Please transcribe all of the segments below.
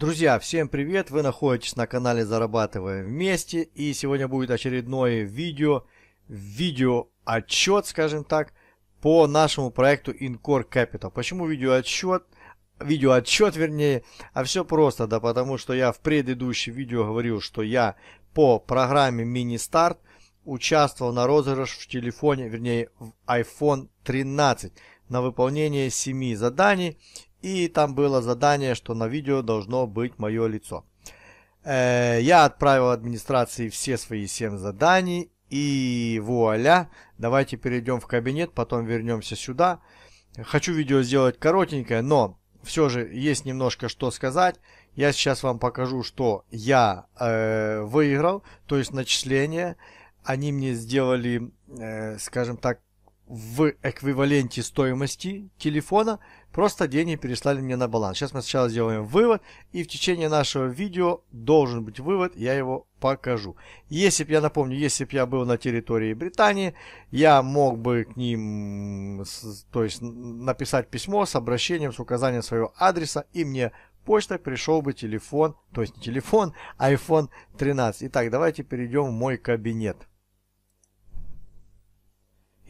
Друзья, всем привет! Вы находитесь на канале Зарабатываем вместе и сегодня будет очередное видео, видео отчет, скажем так, по нашему проекту Incor Capital. Почему видео отчет? Видео отчет, вернее, а все просто, да потому что я в предыдущем видео говорил, что я по программе Мини Старт участвовал на розыгрыш в телефоне, вернее в iPhone 13 на выполнение 7 заданий и там было задание, что на видео должно быть мое лицо. Э, я отправил администрации все свои 7 заданий. И вуаля, давайте перейдем в кабинет, потом вернемся сюда. Хочу видео сделать коротенькое, но все же есть немножко что сказать. Я сейчас вам покажу, что я э, выиграл, то есть начисление. Они мне сделали, э, скажем так, в эквиваленте стоимости телефона просто деньги переслали мне на баланс. Сейчас мы сначала сделаем вывод, и в течение нашего видео должен быть вывод, я его покажу. Если бы, я напомню, если бы я был на территории Британии, я мог бы к ним, то есть написать письмо с обращением, с указанием своего адреса, и мне почтой пришел бы телефон, то есть не телефон, а iPhone 13. Итак, давайте перейдем в мой кабинет.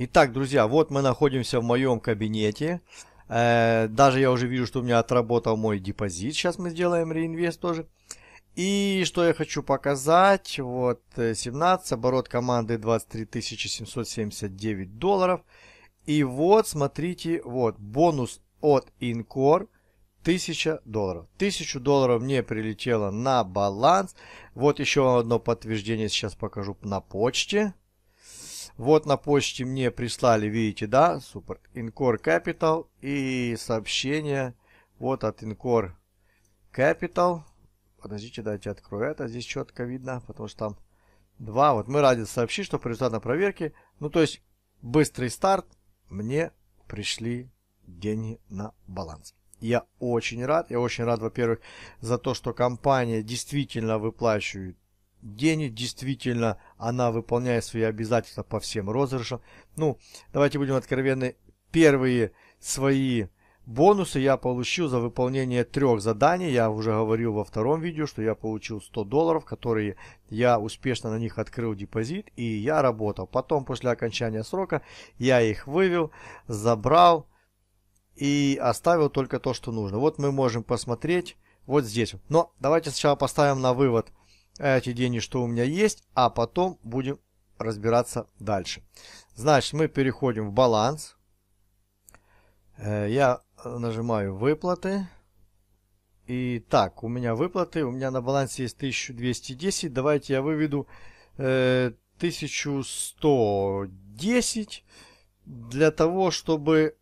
Итак, друзья, вот мы находимся в моем кабинете. Э, даже я уже вижу, что у меня отработал мой депозит. Сейчас мы сделаем реинвест тоже. И что я хочу показать, вот 17, э, оборот команды 23 779 долларов. И вот, смотрите, вот бонус от Incor 1000 долларов. 1000 долларов мне прилетело на баланс. Вот еще одно подтверждение сейчас покажу на почте. Вот на почте мне прислали, видите, да, Super Incor Capital и сообщение вот от Incor Capital. Подождите, дайте открою это, здесь четко видно, потому что там два. Вот мы ради сообщи, что по результатам проверки, ну то есть быстрый старт, мне пришли деньги на баланс. Я очень рад. Я очень рад, во-первых, за то, что компания действительно выплачивает день действительно, она выполняет свои обязательства по всем розыгрышам. Ну, давайте будем откровенны, первые свои бонусы я получил за выполнение трех заданий. Я уже говорил во втором видео, что я получил 100 долларов, которые я успешно на них открыл депозит и я работал. Потом, после окончания срока, я их вывел, забрал и оставил только то, что нужно. Вот мы можем посмотреть вот здесь. Но давайте сначала поставим на вывод Э, эти деньги, что у меня есть, а потом будем разбираться дальше. Значит, мы переходим в баланс. Э, я нажимаю выплаты. И так, у меня выплаты, у меня на балансе есть 1210. Давайте я выведу 1110 э, для того, чтобы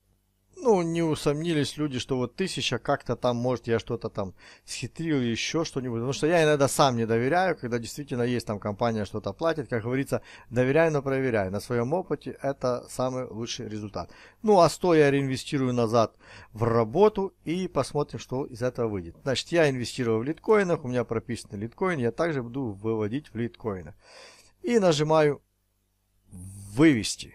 ну, не усомнились люди, что вот тысяча как-то там, может, я что-то там схитрил, еще что-нибудь. Потому что я иногда сам не доверяю, когда действительно есть там компания, что-то платит. Как говорится, доверяй, но проверяй. На своем опыте это самый лучший результат. Ну, а 100 я реинвестирую назад в работу и посмотрим, что из этого выйдет. Значит, я инвестирую в литкоинах, у меня прописан литкоин, я также буду выводить в литкоинах. И нажимаю «Вывести».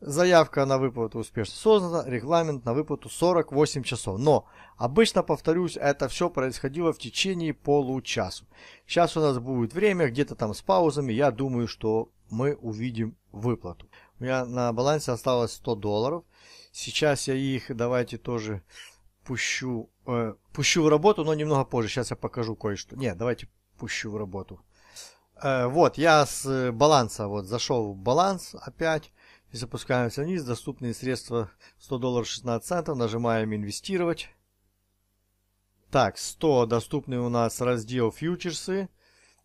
Заявка на выплату успешно создана, регламент на выплату 48 часов. Но, обычно, повторюсь, это все происходило в течение получаса. Сейчас у нас будет время, где-то там с паузами, я думаю, что мы увидим выплату. У меня на балансе осталось 100 долларов. Сейчас я их, давайте тоже пущу, э, пущу в работу, но немного позже. Сейчас я покажу кое-что. Нет, давайте пущу в работу. Э, вот, я с баланса, вот, зашел в баланс опять и запускаемся вниз. Доступные средства 100 долларов 16 центов. Нажимаем инвестировать. Так, 100 доступный у нас раздел фьючерсы.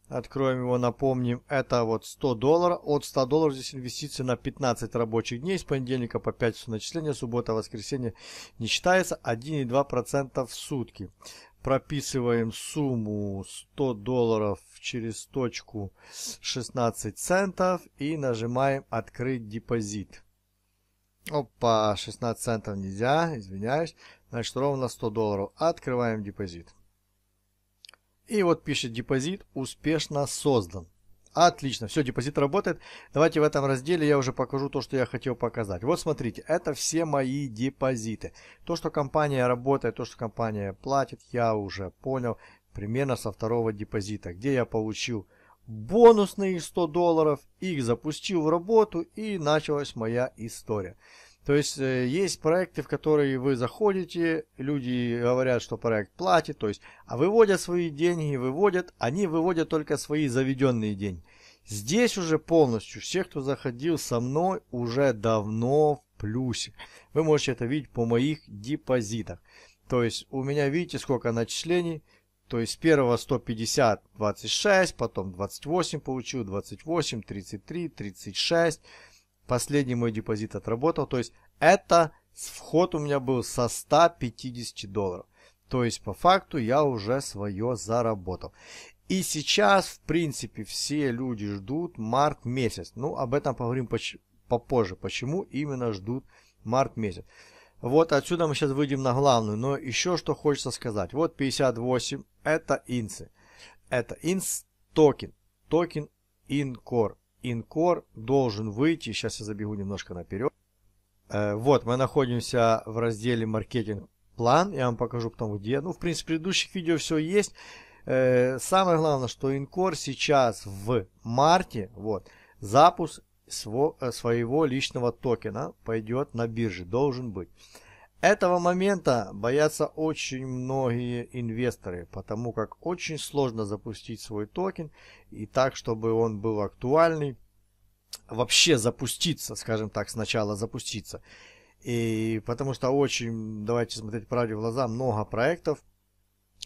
Откроем его, напомним, это вот 100 долларов. От 100 долларов здесь инвестиции на 15 рабочих дней. С понедельника по пятницу начисления, суббота, воскресенье не считается. 1,2% в сутки прописываем сумму 100 долларов через точку 16 центов и нажимаем «Открыть депозит». Опа, 16 центов нельзя, извиняюсь. Значит, ровно 100 долларов. Открываем депозит. И вот пишет депозит успешно создан. Отлично, все, депозит работает. Давайте в этом разделе я уже покажу то, что я хотел показать. Вот смотрите, это все мои депозиты. То, что компания работает, то, что компания платит, я уже понял примерно со второго депозита, где я получил бонусные 100 долларов, их запустил в работу и началась моя история. То есть э, есть проекты, в которые вы заходите, люди говорят, что проект платит, то есть, а выводят свои деньги, выводят, они выводят только свои заведенные деньги. Здесь уже полностью все, кто заходил со мной, уже давно в плюсе. Вы можете это видеть по моих депозитах. То есть у меня, видите, сколько начислений. То есть с первого 150, 26, потом 28 получил, 28, 33, 36. Последний мой депозит отработал. То есть это вход у меня был со 150 долларов. То есть по факту я уже свое заработал. И сейчас, в принципе, все люди ждут март месяц. Ну, об этом поговорим попозже. Почему именно ждут март месяц. Вот отсюда мы сейчас выйдем на главную. Но еще что хочется сказать. Вот 58. Это инцы. Это инс токен. Токен инкор. Инкор должен выйти, сейчас я забегу немножко наперед. Э, вот, мы находимся в разделе «Маркетинг план», я вам покажу потом где. Ну, в принципе, в предыдущих видео все есть. Э, самое главное, что Инкор сейчас в марте, вот, запуск э, своего личного токена пойдет на бирже, должен быть. Этого момента боятся очень многие инвесторы, потому как очень сложно запустить свой токен и так, чтобы он был актуальный, вообще запуститься, скажем так, сначала запуститься. И потому что очень, давайте смотреть правде в глаза, много проектов,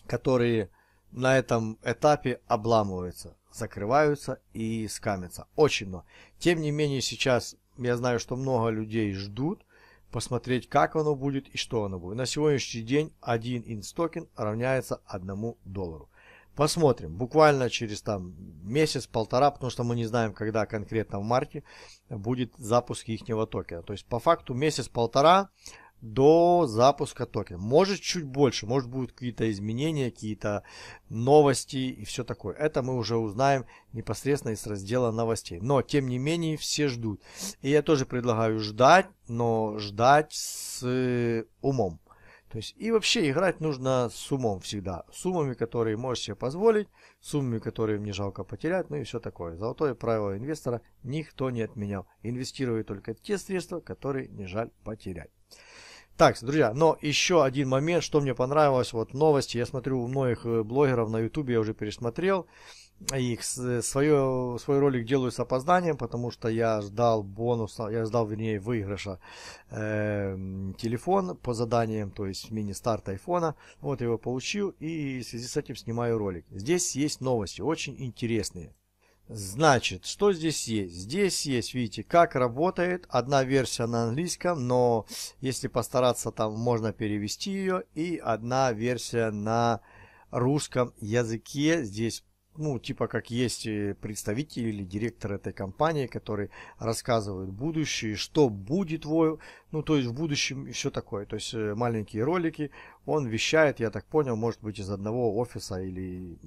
которые на этом этапе обламываются, закрываются и скамятся. Очень много. Тем не менее, сейчас я знаю, что много людей ждут, посмотреть, как оно будет и что оно будет. На сегодняшний день один инстокен равняется одному доллару. Посмотрим, буквально через там месяц-полтора, потому что мы не знаем, когда конкретно в марте будет запуск ихнего токена. То есть по факту месяц-полтора до запуска токена. Может чуть больше, может будут какие-то изменения, какие-то новости и все такое. Это мы уже узнаем непосредственно из раздела новостей. Но, тем не менее, все ждут. И я тоже предлагаю ждать, но ждать с э, умом. То есть и вообще играть нужно с умом всегда. Суммами, которые можешь себе позволить, суммами, которые мне жалко потерять, ну и все такое. Золотое правило инвестора никто не отменял. Инвестируй только те средства, которые не жаль потерять. Так, друзья, но еще один момент, что мне понравилось, вот новости, я смотрю у многих э, блогеров на ютубе, я уже пересмотрел, их э, свое, свой ролик делаю с опозданием, потому что я ждал бонуса, я ждал, вернее, выигрыша э, телефон по заданиям, то есть мини-старт айфона. Вот его получил и в связи с этим снимаю ролик. Здесь есть новости, очень интересные. Значит, что здесь есть? Здесь есть, видите, как работает. Одна версия на английском, но если постараться, там можно перевести ее. И одна версия на русском языке. Здесь, ну, типа как есть э, представитель или директор этой компании, который рассказывает будущее, что будет, ну, то есть в будущем и все такое. То есть э, маленькие ролики он вещает, я так понял, может быть, из одного офиса или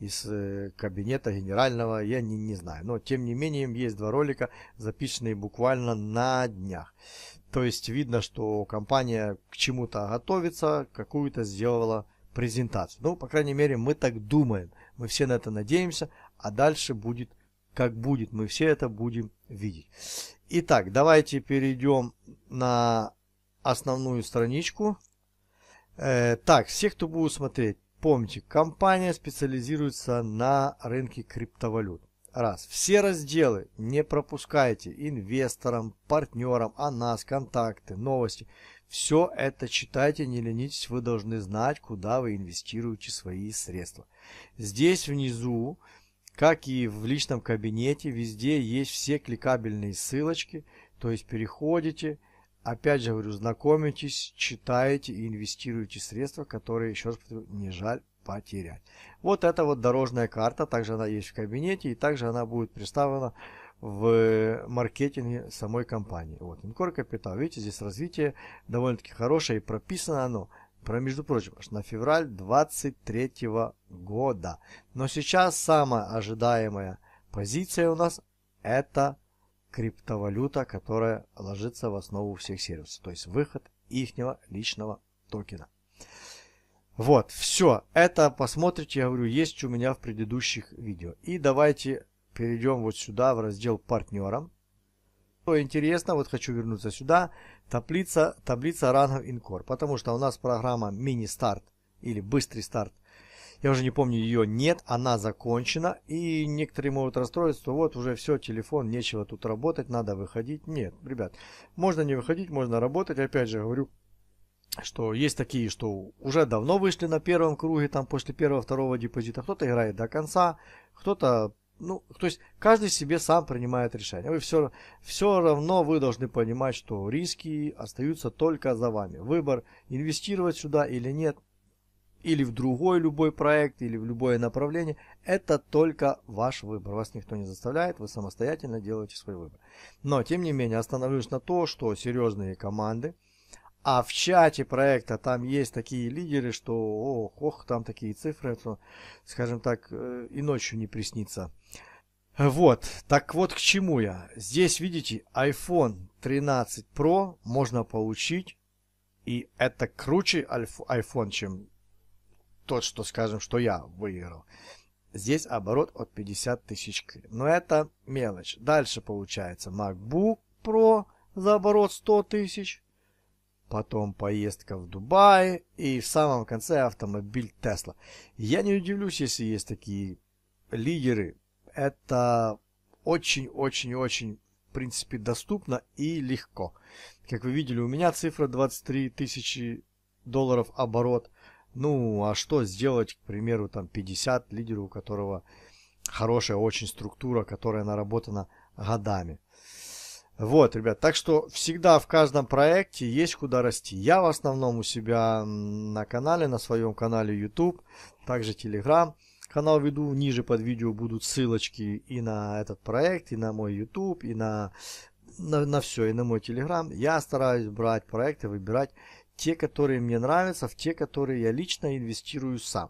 из э, кабинета генерального, я не, не знаю. Но, тем не менее, есть два ролика, записанные буквально на днях. То есть видно, что компания к чему-то готовится, какую-то сделала презентацию. Ну, по крайней мере, мы так думаем. Мы все на это надеемся, а дальше будет как будет. Мы все это будем видеть. Итак, давайте перейдем на основную страничку. Э, так, все, кто будет смотреть, помните, компания специализируется на рынке криптовалют. Раз. Все разделы не пропускайте инвесторам, партнерам, о а нас, контакты, новости. Все это читайте, не ленитесь, вы должны знать, куда вы инвестируете свои средства. Здесь внизу, как и в личном кабинете, везде есть все кликабельные ссылочки, то есть переходите, переходите Опять же говорю, знакомитесь, читайте и инвестируйте средства, которые, еще раз повторю, не жаль потерять. Вот это вот дорожная карта, также она есть в кабинете, и также она будет представлена в маркетинге самой компании. Вот, Инкор Капитал, видите, здесь развитие довольно-таки хорошее, и прописано оно, про, между прочим, аж на февраль 23 года. Но сейчас самая ожидаемая позиция у нас это криптовалюта, которая ложится в основу всех сервисов, то есть выход ихнего личного токена. Вот, все, это посмотрите, я говорю, есть у меня в предыдущих видео. И давайте перейдем вот сюда, в раздел партнерам. Что интересно, вот хочу вернуться сюда, таблица, таблица рангов Инкор, потому что у нас программа мини-старт или быстрый старт я уже не помню, ее нет, она закончена, и некоторые могут расстроиться, что вот уже все, телефон, нечего тут работать, надо выходить. Нет, ребят, можно не выходить, можно работать, опять же говорю, что есть такие, что уже давно вышли на первом круге, там после первого-второго депозита, кто-то играет до конца, кто-то ну, то есть каждый себе сам принимает решение. Вы все, все равно вы должны понимать, что риски остаются только за вами. Выбор инвестировать сюда или нет, или в другой любой проект, или в любое направление. Это только ваш выбор. Вас никто не заставляет, вы самостоятельно делаете свой выбор. Но, тем не менее, остановлюсь на то, что серьезные команды, а в чате проекта там есть такие лидеры, что ох, ох, там такие цифры, что, скажем так, э, и ночью не приснится. Вот, так вот к чему я. Здесь, видите, iPhone 13 Pro можно получить, и это круче iPhone, чем тот, что, скажем, что я выиграл. Здесь оборот от 50 тысяч к. Но это мелочь. Дальше получается MacBook Pro за оборот 100 тысяч. Потом поездка в Дубай. И в самом конце автомобиль Tesla. Я не удивлюсь, если есть такие лидеры. Это очень-очень-очень в принципе доступно и легко. Как вы видели, у меня цифра 23 тысячи долларов оборот. Ну, а что сделать, к примеру, там 50 лидеру, у которого хорошая очень структура, которая наработана годами. Вот, ребят, так что всегда в каждом проекте есть куда расти. Я в основном у себя на канале, на своем канале YouTube, также Telegram канал веду. Ниже под видео будут ссылочки и на этот проект, и на мой YouTube, и на, на, на все, и на мой Telegram. Я стараюсь брать проекты, выбирать те, которые мне нравятся, в те, которые я лично инвестирую сам.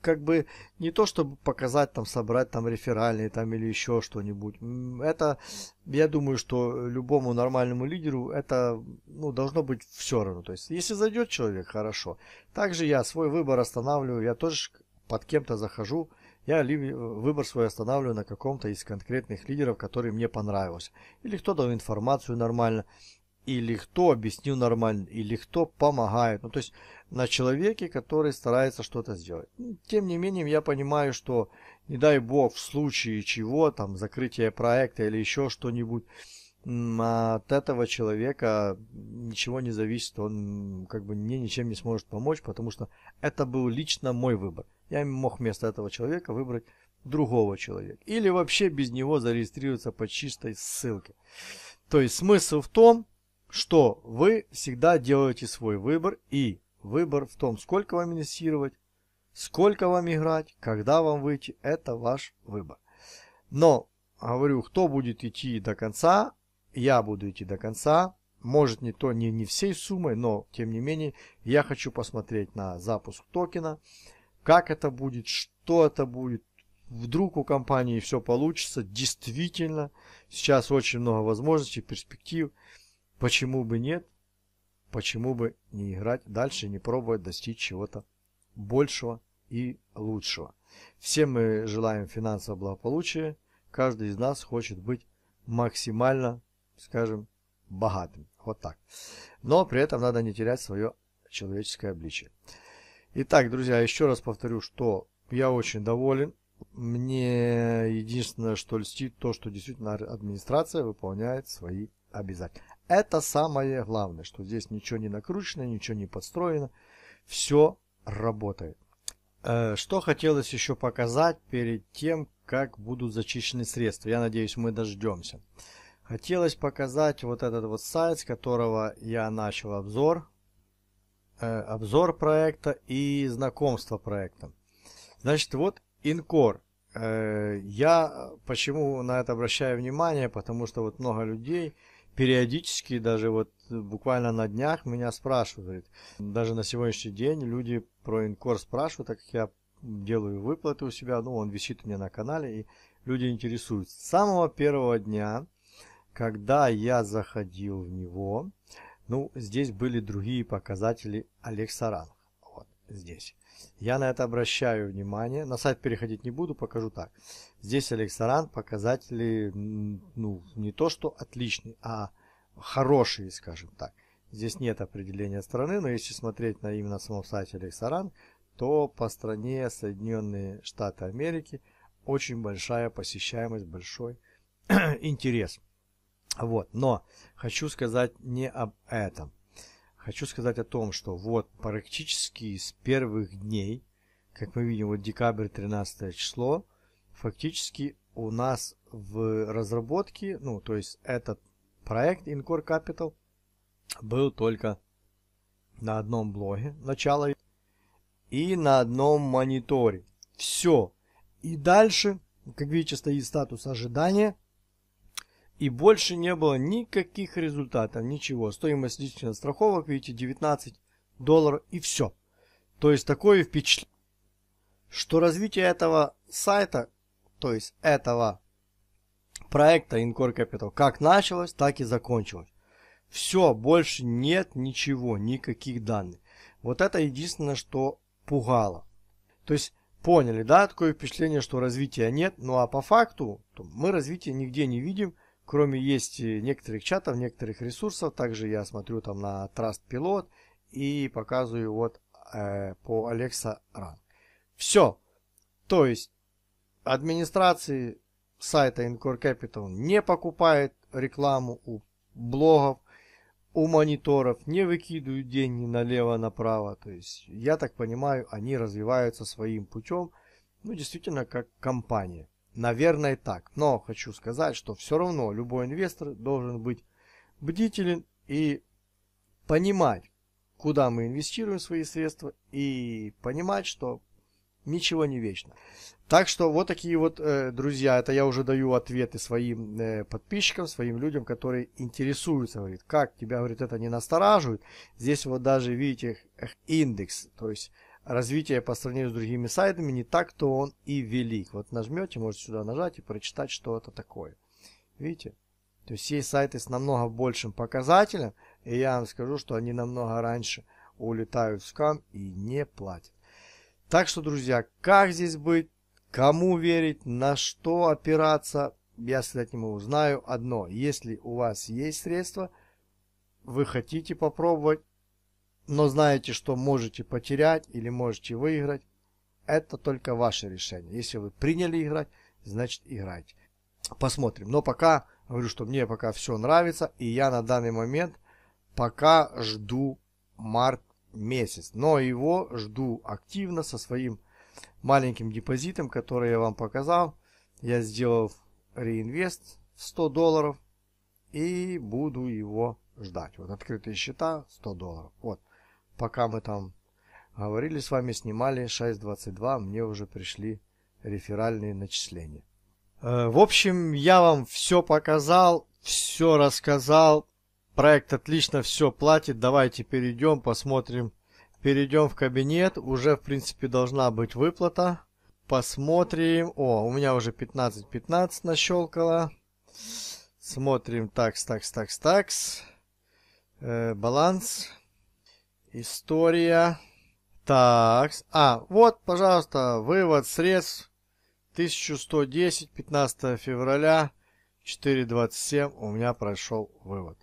Как бы не то, чтобы показать там, собрать там реферальные там или еще что-нибудь. Это, я думаю, что любому нормальному лидеру это ну, должно быть все равно. То есть, если зайдет человек, хорошо. Также я свой выбор останавливаю, я тоже под кем-то захожу, я э, выбор свой останавливаю на каком-то из конкретных лидеров, который мне понравился. Или кто дал информацию нормально или кто объяснил нормально, или кто помогает. Ну, то есть на человеке, который старается что-то сделать. Ну, тем не менее, я понимаю, что, не дай бог, в случае чего, там, закрытие проекта или еще что-нибудь, от этого человека ничего не зависит, он как бы мне ничем не сможет помочь, потому что это был лично мой выбор. Я мог вместо этого человека выбрать другого человека. Или вообще без него зарегистрироваться по чистой ссылке. То есть смысл в том, что вы всегда делаете свой выбор и выбор в том, сколько вам инвестировать, сколько вам играть, когда вам выйти, это ваш выбор. Но, говорю, кто будет идти до конца, я буду идти до конца, может не то, не, не всей суммой, но тем не менее я хочу посмотреть на запуск токена, как это будет, что это будет, вдруг у компании все получится, действительно, сейчас очень много возможностей, перспектив, Почему бы нет? Почему бы не играть дальше, не пробовать достичь чего-то большего и лучшего? Все мы желаем финансового благополучия. Каждый из нас хочет быть максимально, скажем, богатым. Вот так. Но при этом надо не терять свое человеческое обличие. Итак, друзья, еще раз повторю, что я очень доволен. Мне единственное, что льстит, то, что действительно администрация выполняет свои обязательства. Это самое главное, что здесь ничего не накручено, ничего не подстроено. Все работает. Э, что хотелось еще показать перед тем, как будут зачищены средства. Я надеюсь, мы дождемся. Хотелось показать вот этот вот сайт, с которого я начал обзор. Э, обзор проекта и знакомство проекта. Значит, вот Инкор. Э, я почему на это обращаю внимание, потому что вот много людей периодически, даже вот э, буквально на днях меня спрашивают, даже на сегодняшний день люди про инкор спрашивают, так как я делаю выплаты у себя, ну, он висит у меня на канале, и люди интересуются. С самого первого дня, когда я заходил в него, ну, здесь были другие показатели Олег Саранов. Вот здесь. Я на это обращаю внимание. На сайт переходить не буду, покажу так. Здесь Алексаран показатели, ну, не то что отличные, а хорошие, скажем так. Здесь нет определения страны, но если смотреть на именно самом сайте Алексаран, то по стране Соединенные Штаты Америки очень большая посещаемость, большой интерес. Вот, но хочу сказать не об этом. Хочу сказать о том, что вот практически с первых дней, как мы видим, вот декабрь 13 число, фактически у нас в разработке, ну, то есть этот проект Incor Capital был только на одном блоге начало и на одном мониторе. Все. И дальше, как видите, стоит статус ожидания – и больше не было никаких результатов, ничего. Стоимость личных страховок, видите, 19 долларов и все. То есть такое впечатление, что развитие этого сайта, то есть этого проекта Incor Capital, как началось, так и закончилось. Все, больше нет ничего, никаких данных. Вот это единственное, что пугало. То есть поняли, да, такое впечатление, что развития нет, ну а по факту мы развития нигде не видим, Кроме есть некоторых чатов, некоторых ресурсов, также я смотрю там на TrustPilot и показываю вот э, по Alexa Run. Все. То есть администрации сайта Incor Capital не покупает рекламу у блогов, у мониторов, не выкидывают деньги налево-направо. То есть, я так понимаю, они развиваются своим путем, ну, действительно, как компания. Наверное так, но хочу сказать, что все равно любой инвестор должен быть бдителен и понимать, куда мы инвестируем свои средства и понимать, что ничего не вечно. Так что вот такие вот, э, друзья, это я уже даю ответы своим э, подписчикам, своим людям, которые интересуются, говорит, как тебя, говорит, это не настораживает. Здесь вот даже, видите, индекс, то есть развитие по сравнению с другими сайтами не так-то он и велик. Вот нажмете, можете сюда нажать и прочитать, что это такое. Видите? То есть есть сайты с намного большим показателем, и я вам скажу, что они намного раньше улетают в скам и не платят. Так что, друзья, как здесь быть, кому верить, на что опираться, я всегда к нему узнаю одно. Если у вас есть средства, вы хотите попробовать, но знаете, что можете потерять или можете выиграть, это только ваше решение. Если вы приняли играть, значит играйте. Посмотрим. Но пока говорю, что мне пока все нравится, и я на данный момент пока жду март месяц. Но его жду активно со своим маленьким депозитом, который я вам показал. Я сделал реинвест 100 долларов и буду его ждать. Вот открытые счета 100 долларов. Вот пока мы там говорили с вами, снимали 6.22, мне уже пришли реферальные начисления. Э, в общем, я вам все показал, все рассказал. Проект отлично все платит. Давайте перейдем, посмотрим. Перейдем в кабинет. Уже, в принципе, должна быть выплата. Посмотрим. О, у меня уже 15.15 15 нащелкало. Смотрим. Такс, такс, такс, такс. Э, баланс. Баланс. История. Так. А, вот, пожалуйста, вывод средств. 1110, 15 февраля, 4.27 у меня прошел вывод.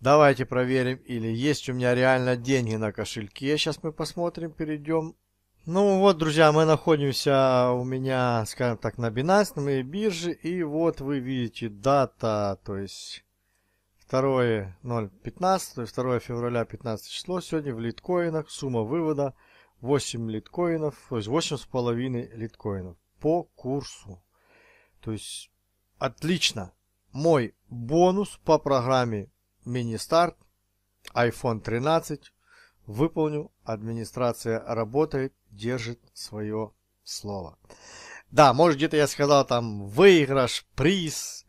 Давайте проверим, или есть у меня реально деньги на кошельке. Сейчас мы посмотрим, перейдем. Ну вот, друзья, мы находимся у меня, скажем так, на Binance, на моей бирже. И вот вы видите дата, то есть 2.0.15, то есть 2 февраля 15 число, сегодня в литкоинах сумма вывода 8 литкоинов, то есть 8,5 литкоинов по курсу. То есть отлично. Мой бонус по программе Мини-старт iPhone 13 выполню. Администрация работает, держит свое слово. Да, может где-то я сказал там выигрыш, приз,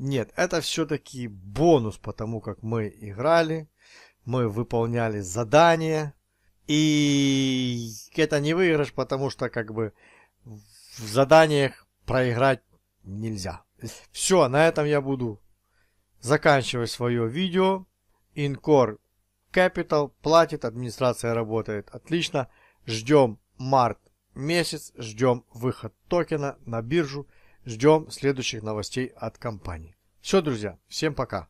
нет, это все-таки бонус, потому как мы играли, мы выполняли задания, и это не выигрыш, потому что как бы в заданиях проиграть нельзя. Все, на этом я буду заканчивать свое видео. Инкор Capital платит, администрация работает отлично. Ждем март месяц, ждем выход токена на биржу. Ждем следующих новостей от компании. Все, друзья, всем пока.